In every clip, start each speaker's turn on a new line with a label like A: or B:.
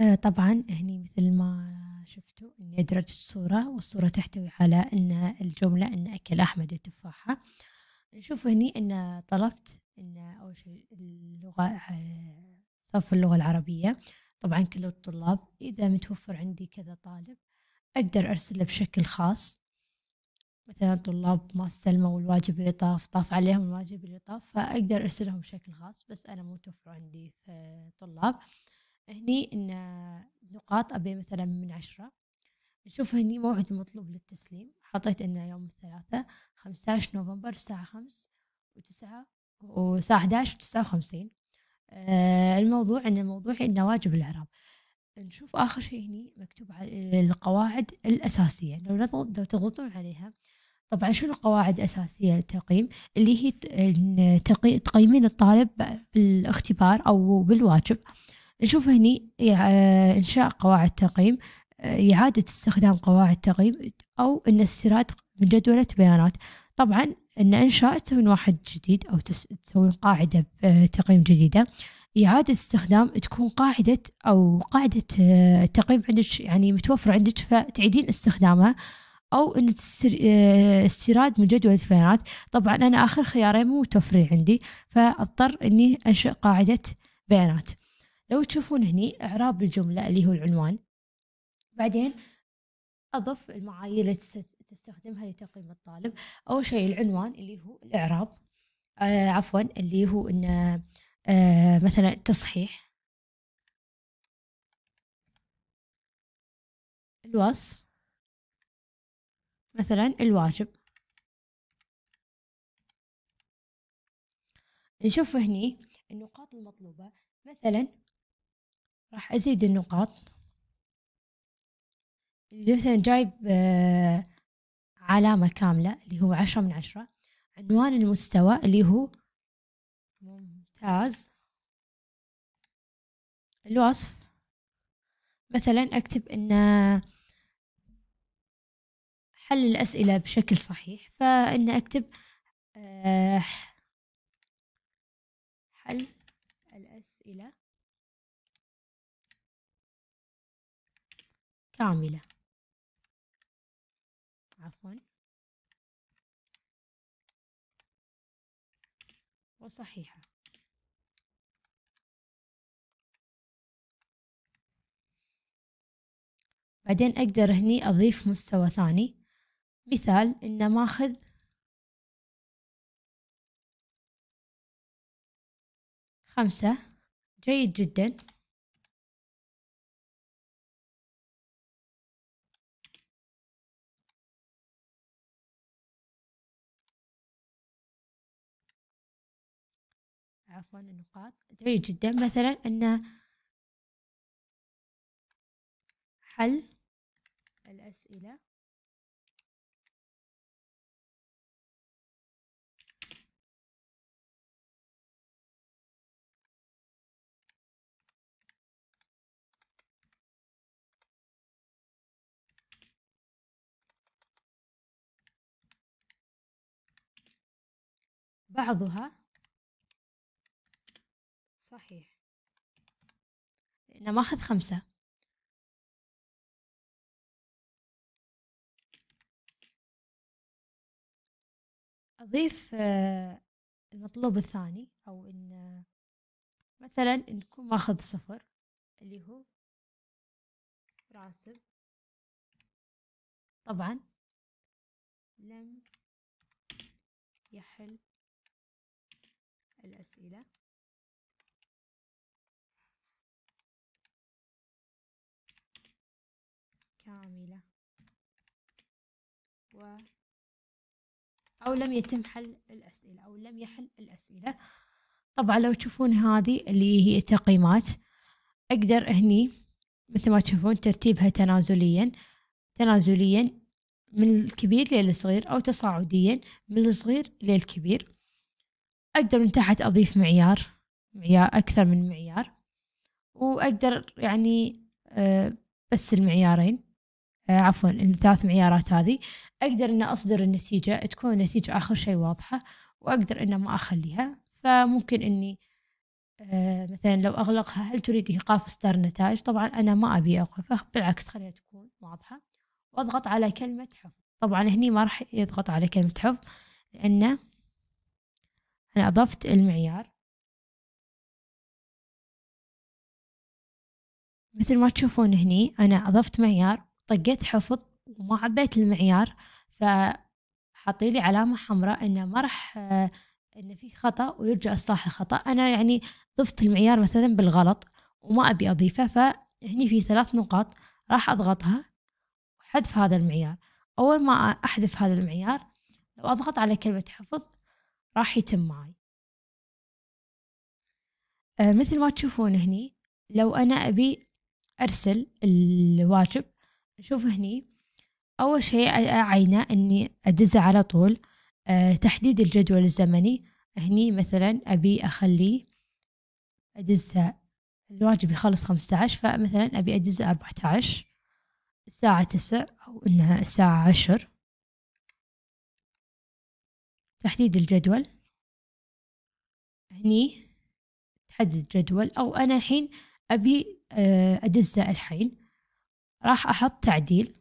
A: آه، طبعا هني مثل ما شفتوا اني ادرجت الصورة والصورة تحتوي على ان الجملة ان اكل احمد التفاحة نشوف هني ان طلبت ان اول شيء اللغة آه، صف اللغة العربية طبعا كل الطلاب اذا متوفر عندي كذا طالب اقدر ارسله بشكل خاص مثلا طلاب ما استلموا الواجب اللي طاف طاف عليهم الواجب اللي طاف فأقدر أرسلهم بشكل خاص بس أنا متوفر عندي آه، طلاب هني إن نقاط أبي مثلا من عشرة نشوف هني موعد مطلوب للتسليم حطيت إنه يوم الثلاثاء عشر نوفمبر الساعة خمس وتسعة وساعة أحداش وتسعة وخمسين آه الموضوع إن الموضوع إنه واجب الإعراب نشوف آخر شيء هني مكتوب على القواعد الأساسية لو لو تضغطون عليها طبعا شنو القواعد الأساسية للتقييم اللي هي تقيمين الطالب بالاختبار أو بالواجب نشوف هني آه، إنشاء قواعد تقييم آه، إعادة استخدام قواعد تقييم أو إن استيراد من جدولة بيانات طبعا إن إنشاء تسوين واحد جديد أو تسوين قاعدة آه، تقييم جديدة إعادة استخدام تكون قاعدة أو قاعدة تقييم عندك يعني متوفرة عندك فتعيدين استخدامها أو إن استيراد من جدول البيانات طبعا أنا آخر خيارين مو متوفرين عندي فأضطر إني أنشئ قاعدة بيانات لو تشوفون هني إعراب الجملة اللي هو العنوان بعدين أضف المعايير التي تستخدمها لتقييم الطالب أول شيء العنوان اللي هو الإعراب
B: آه عفوا اللي هو إن آه مثلا تصحيح الوصف مثلا الواجب نشوف هني
A: النقاط المطلوبة مثلا راح أزيد النقاط مثلا جايب آه، علامة كاملة اللي هو عشرة من عشرة عنوان المستوى اللي
B: هو ممتاز الوصف مثلا أكتب أن آه،
A: حل الأسئلة بشكل صحيح فإن أكتب آه،
B: حل الأسئلة كاملة عفوا وصحيحة بعدين أقدر هني أضيف مستوى ثاني مثال إن ماخذ خمسة جيد جدا عفوا النقاط جيد جدا مثلا أن حل الأسئلة بعضها صحيح لأنه ماخذ خمسة أضيف آه، المطلوب الثاني أو إن آه، مثلا نكون ماخذ صفر اللي هو راسب طبعا لم يحل الأسئلة كاملة و أو لم يتم حل الأسئلة أو لم
A: يحل الأسئلة طبعا لو تشوفون هذه اللي هي التقييمات أقدر هني مثل ما تشوفون ترتيبها تنازليا تنازليا من الكبير للصغير أو تصاعديا من الصغير للكبير أقدر من تحت أضيف معيار معيار أكثر من معيار وأقدر يعني آه، بس المعيارين آه، عفوا الثلاث معيارات هذه أقدر أن أصدر النتيجة تكون النتيجة آخر شيء واضحة وأقدر أن ما أخليها فممكن أني آه، مثلا لو أغلقها هل تريد إيقاف إصدار النتائج طبعا أنا ما أبي أوقفها بالعكس خليها تكون واضحة وأضغط على كلمة حفظ
B: طبعا هني ما راح يضغط على كلمة حفظ لأنه أنا أضفت المعيار مثل ما تشوفون هني أنا أضفت معيار طقيت حفظ وما عبيت
A: المعيار فحطي لي علامة حمراء إنه ما راح إنه في خطأ ويرجع إصلاح الخطأ أنا يعني ضفت المعيار مثلا بالغلط وما أبي أضيفه فهني في ثلاث نقاط راح أضغطها وحذف هذا المعيار أول ما أحذف هذا المعيار لو أضغط على كلمة حفظ راح يتم معي مثل ما تشوفون هني لو أنا أبي أرسل الواجب شوف هني أول شيء أعينه إني أدزه على طول أه تحديد الجدول الزمني هني مثلا أبي أخلي أدزه الواجب يخلص خمسة عشر فمثلا أبي أدزه أربعة عشر الساعة تسع أو إنها الساعة
B: عشر تحديد الجدول هني تحدد جدول أو أنا الحين أبي آه، أدزه الحين راح أحط تعديل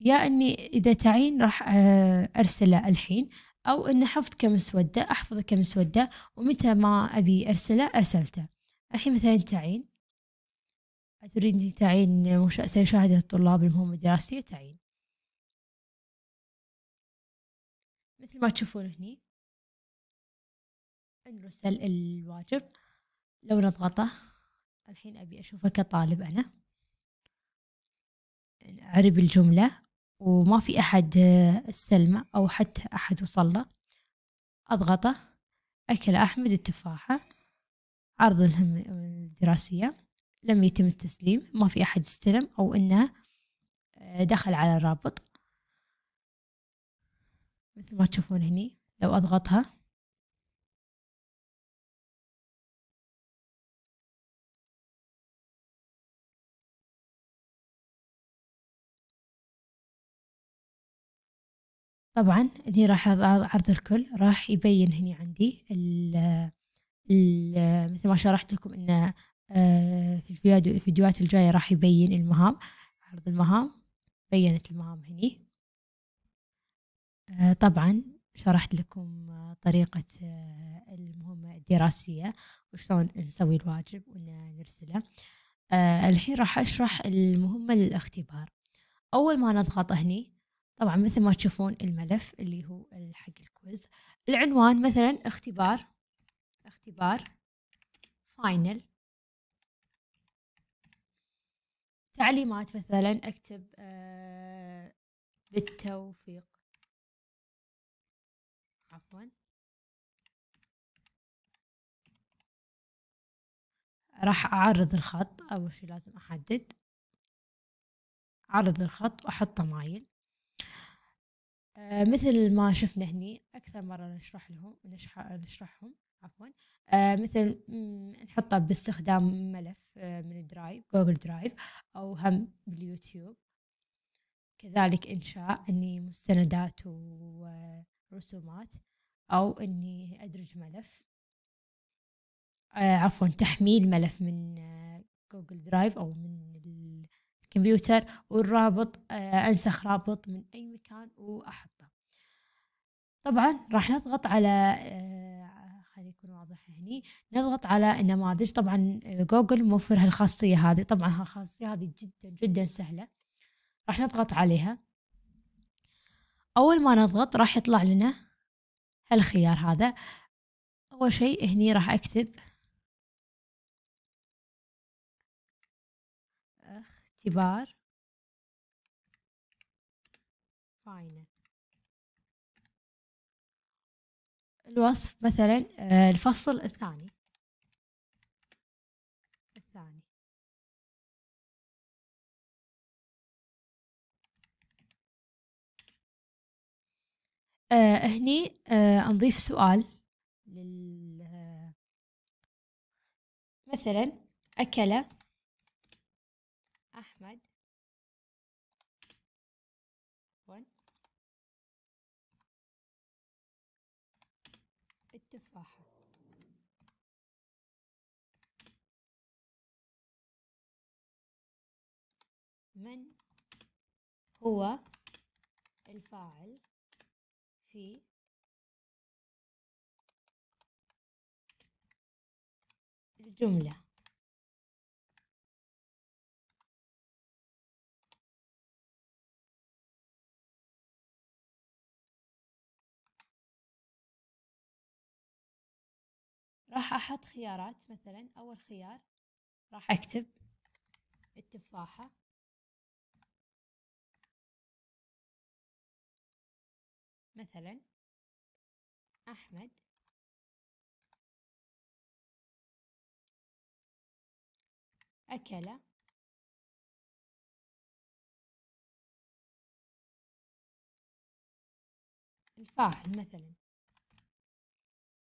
B: يا أني إذا تعين راح
A: آه، أرسله الحين أو أن حفظ كمسودة أحفظه كمسودة ومتى ما أبي أرسله أرسلته الحين مثلا تعين تريد
B: تعين سيشاهد الطلاب المهمة الدراسية تعين مثل ما تشوفون هني نرسل الواجب لو نضغطه
A: الحين أبي أشوفه
B: كطالب أنا
A: أعرب الجملة وما في أحد استلمه أو حتى أحد وصلى أضغطه أكل أحمد التفاحة عرض الهم الدراسية لم يتم التسليم ما في أحد استلم أو أنه آه، دخل على الرابط
B: مثل ما تشوفون هني لو أضغطها طبعا هني راح عرض الكل راح يبين هني عندي ال
A: مثل ما شرحت لكم انه آه، في الفيديوهات الجاية راح يبين المهام عرض المهام بينت المهام هني آه، طبعا شرحت لكم آه، طريقة المهمة الدراسية وشلون نسوي الواجب ونرسله الحين راح أشرح المهمة للاختبار أول ما نضغط هني طبعا مثل ما تشوفون الملف اللي هو حق الكويز العنوان مثلا اختبار اختبار فاينل تعليمات مثلا اكتب آه، بالتوفيق
B: عفوا راح اعرض الخط اول شي لازم احدد اعرض الخط واحطه مايل
A: آه، مثل ما شفنا هني أكثر مرة نشرح لهم نشرحهم عفوا آه، مثل نحطه باستخدام ملف آه، من الدرايف جوجل درايف أو هم باليوتيوب كذلك إنشاء إني مستندات ورسومات أو إني أدرج ملف عفوا تحميل ملف من جوجل درايف أو من كمبيوتر والرابط آه، أنسخ رابط من أي مكان وأحطه طبعا راح نضغط على آه، خلي يكون واضح هني نضغط على النماذج طبعا آه، جوجل موفر هالخاصية هذه طبعا هالخاصية هذه جدا جدا سهلة راح نضغط عليها
B: أول ما نضغط راح يطلع لنا هالخيار هذا أول شيء هني راح أكتب كبار فاينة الوصف مثلا آه، الفصل الثاني الثاني آه هني آه نضيف سؤال لل آه، مثلا أكل أحمد ون التفاحة من هو الفاعل في الجمله راح أحط خيارات مثلا أول خيار راح أكتب التفاحة مثلا أحمد أكل الفاعل مثلا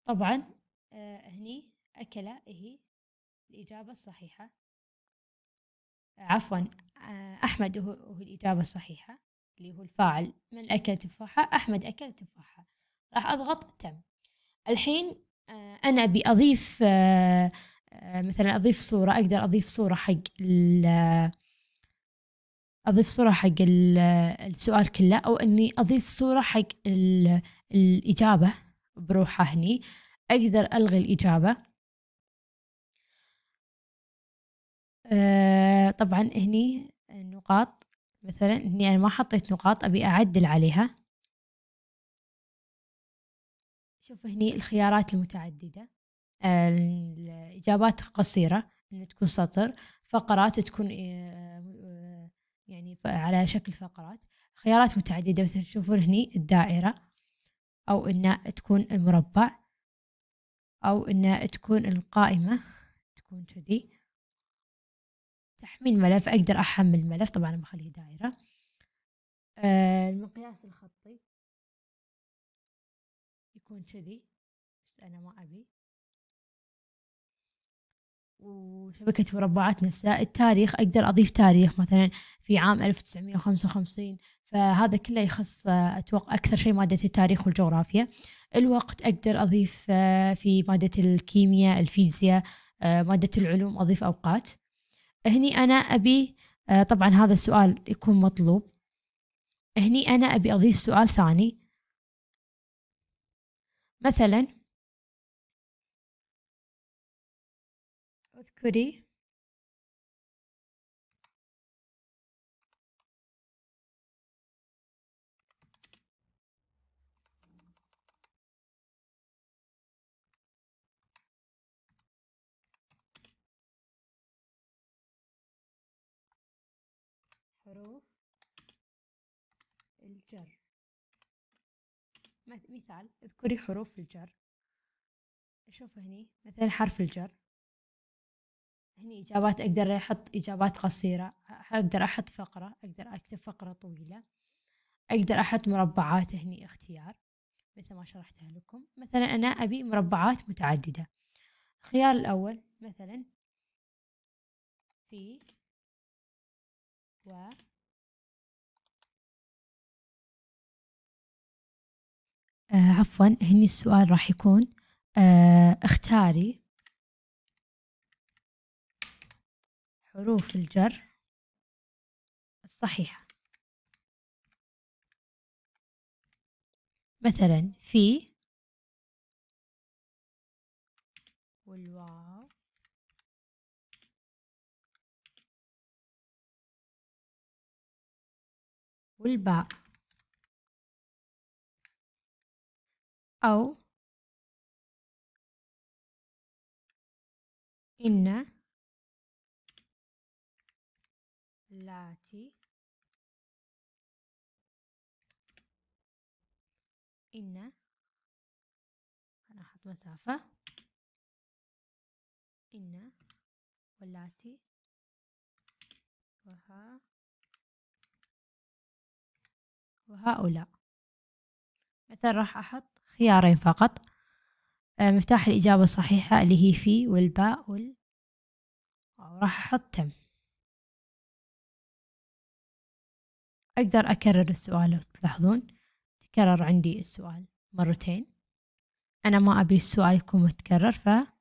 B: طبعا آه، هني أكلة إيه، هي الإجابة الصحيحة عفوا
A: آه، أحمد هو الإجابة الصحيحة
B: اللي هو الفاعل من أكل تفاحة أحمد
A: أكل تفاحة راح أضغط تم الحين آه، أنا أبي أضيف مثلا أضيف صورة أقدر أضيف صورة حق أضيف صورة حق السؤال كله أو إني أضيف صورة حق الإجابة بروحها هني أقدر ألغي الإجابة آه، طبعا هني النقاط مثلا هني أنا ما حطيت نقاط أبي أعدل عليها شوف هني الخيارات المتعددة آه، الإجابات قصيرة إن تكون سطر فقرات تكون آه، يعني على شكل فقرات خيارات متعددة مثل تشوفون هني الدائرة أو إن تكون المربع أو إن تكون القائمة تكون كذي تحميل ملف
B: أقدر أحمل ملف طبعا بخليه دائرة آه
A: المقياس الخطي
B: يكون كذي بس أنا ما أبي وشبكة مربعات نفسها التاريخ أقدر أضيف
A: تاريخ مثلا في عام 1955 فهذا كله يخص آه، أتوقع أكثر شيء مادة التاريخ والجغرافيا الوقت أقدر أضيف آه، في مادة الكيمياء الفيزياء آه، مادة العلوم أضيف أوقات هني أنا أبي آه، طبعا هذا السؤال يكون مطلوب هني أنا أبي أضيف سؤال
B: ثاني مثلا اذكري حروف الجر
A: مثال اذكري
B: حروف الجر
A: اشوف هني مثلا حرف الجر هني إجابات أقدر أحط إجابات قصيرة أقدر أحط فقرة أقدر أكتب فقرة طويلة أقدر أحط مربعات هني اختيار مثل ما شرحتها لكم مثلا أنا أبي مربعات متعددة
B: الخيار الأول مثلا في و euh, عفوا هني السؤال راح يكون آه، اختاري حروف الجر الصحيحة مثلا في والواو والباء أو إن لاتي إن أنا أحط مسافة إن واللاتي وها وهؤلاء
A: مثلا راح أحط
B: خيارين فقط آه، مفتاح الإجابة الصحيحة اللي هي في والباء وال وراح أحط تم أقدر أكرر السؤال لو تلاحظون تكرر عندي السؤال مرتين أنا ما أبي السؤال يكون متكرر ف